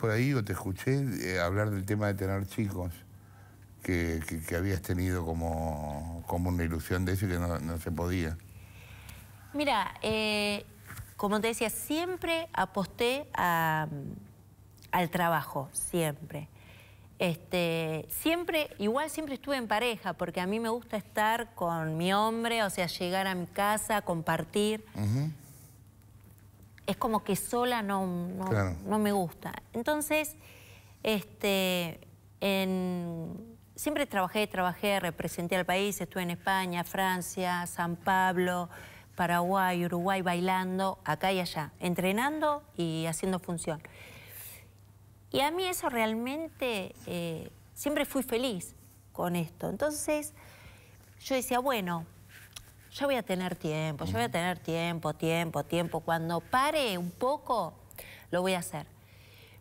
Por ahí o te escuché eh, hablar del tema de tener chicos, que, habías tenido como, como, una ilusión de eso y que no, se podía. Mira, eh, como te decía, siempre aposté al trabajo, siempre. Este, siempre, igual siempre estuve en pareja, porque a mí me gusta estar con mi hombre, o sea, llegar a mi casa, compartir es como que sola no, no, me gusta. Entonces, este, en, siempre trabajé, trabajé, representé al país, estuve en España, Francia, San Pablo, Paraguay, Uruguay, bailando, acá y allá, entrenando y haciendo función. Y a mí eso realmente, eh, siempre fui feliz con esto. Entonces, yo decía, bueno, yo voy a tener tiempo, yo voy a tener tiempo, tiempo, tiempo. Cuando pare un poco, lo voy a hacer.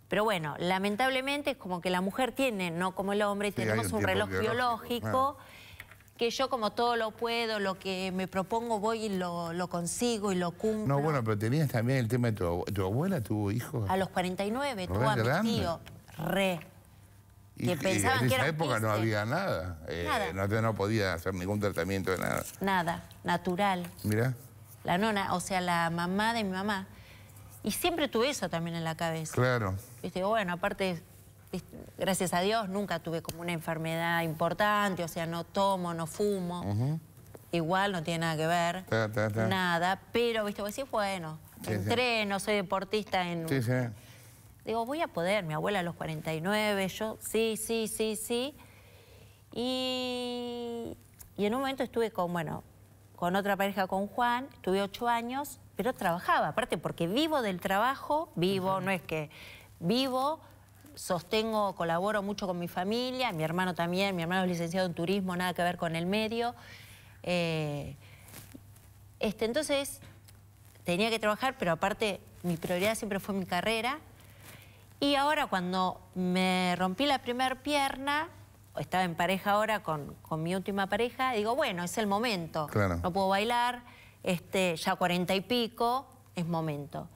Pero bueno, lamentablemente es como que la mujer tiene, no como el hombre, tenemos un, reloj biológico, que yo como todo lo puedo, lo que me propongo voy y lo, consigo y lo cumplo. No, bueno, pero tenías también el tema de tu, abuela, tu hijo. A los 49, tuvo a tío, re. Y, que en esa época no había nada. Eh, no, podía hacer ningún tratamiento de nada. Nada, natural. Mira. La nona, o sea, la mamá de mi mamá. Y siempre tuve eso también en la cabeza. Claro. Viste, bueno, aparte, gracias a Dios, nunca tuve como una enfermedad importante, o sea, no tomo, no fumo. Igual no tiene nada que ver. Nada, pero, viste, pues sí bueno, entreno, soy deportista en... Sí, sí. Digo, voy a poder, mi abuela a los 49, yo sí, sí, sí, sí. Y, en un momento estuve con, bueno, con otra pareja, con Juan, estuve ocho años, pero trabajaba, aparte porque vivo del trabajo, vivo, no es que vivo, sostengo, colaboro mucho con mi familia, mi hermano también, mi hermano es licenciado en turismo, nada que ver con el medio. Eh, este, entonces, tenía que trabajar, pero aparte mi prioridad siempre fue mi carrera, y ahora cuando me rompí la primera pierna, estaba en pareja ahora con, mi última pareja, digo, bueno, es el momento. No puedo bailar, este, ya cuarenta y pico, es momento.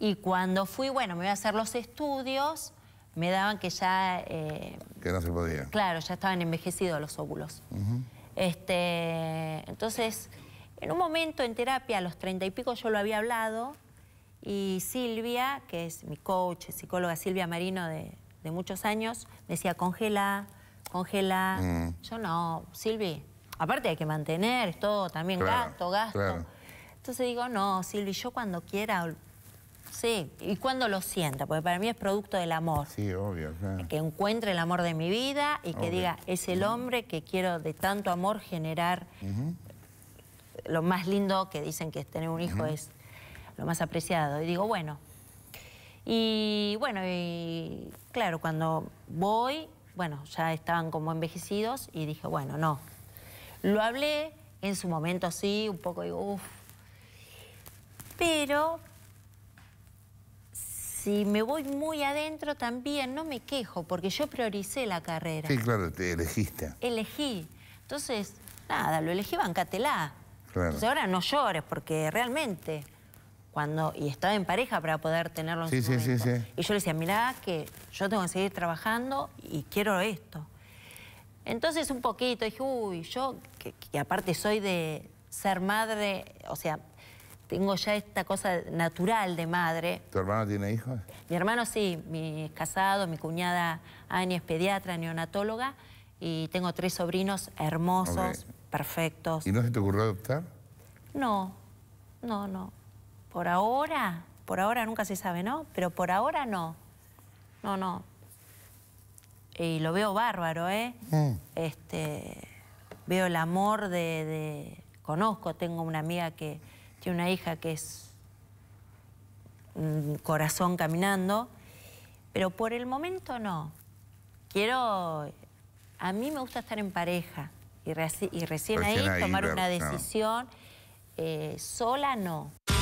Y cuando fui, bueno, me voy a hacer los estudios, me daban que ya... Eh, que no se podía. Claro, ya estaban envejecidos los óvulos. este, entonces, en un momento en terapia, a los treinta y pico, yo lo había hablado y Silvia, que es mi coach, psicóloga Silvia Marino de, muchos años, decía, congela, congela. Mm. Yo no, Silvi, aparte hay que mantener, es todo también gasto, gasto. Entonces digo, no, Silvi, yo cuando quiera, sí, y cuando lo sienta, porque para mí es producto del amor. Sí, obvio. Que encuentre el amor de mi vida y que diga, es el hombre que quiero de tanto amor generar. Lo más lindo que dicen que es tener un hijo es lo más apreciado. Y digo, bueno. Y bueno, y claro, cuando voy, bueno, ya estaban como envejecidos y dije, bueno, no. Lo hablé, en su momento así un poco digo, uff. Pero si me voy muy adentro también no me quejo, porque yo prioricé la carrera. Sí, claro, te elegiste. Elegí. Entonces, nada, lo elegí bancatelá. Claro. Entonces ahora no llores, porque realmente cuando y estaba en pareja para poder tenerlo sí, y yo le decía, mirá que yo tengo que seguir trabajando y quiero esto. Entonces un poquito dije, uy, yo que, aparte soy de ser madre, o sea, tengo ya esta cosa natural de madre. ¿Tu hermano tiene hijos? Mi hermano sí, mi es casado, mi cuñada Ani es pediatra, neonatóloga, y tengo tres sobrinos hermosos, perfectos. ¿Y no se te ocurrió adoptar? No, no, no. Por ahora, por ahora nunca se sabe, ¿no? Pero por ahora no. No, no. Y lo veo bárbaro, ¿eh? Mm. Este, veo el amor de, Conozco, tengo una amiga que tiene una hija que es un corazón caminando, pero por el momento no. Quiero... A mí me gusta estar en pareja y, recién, ahí, tomar una decisión. Eh, sola no.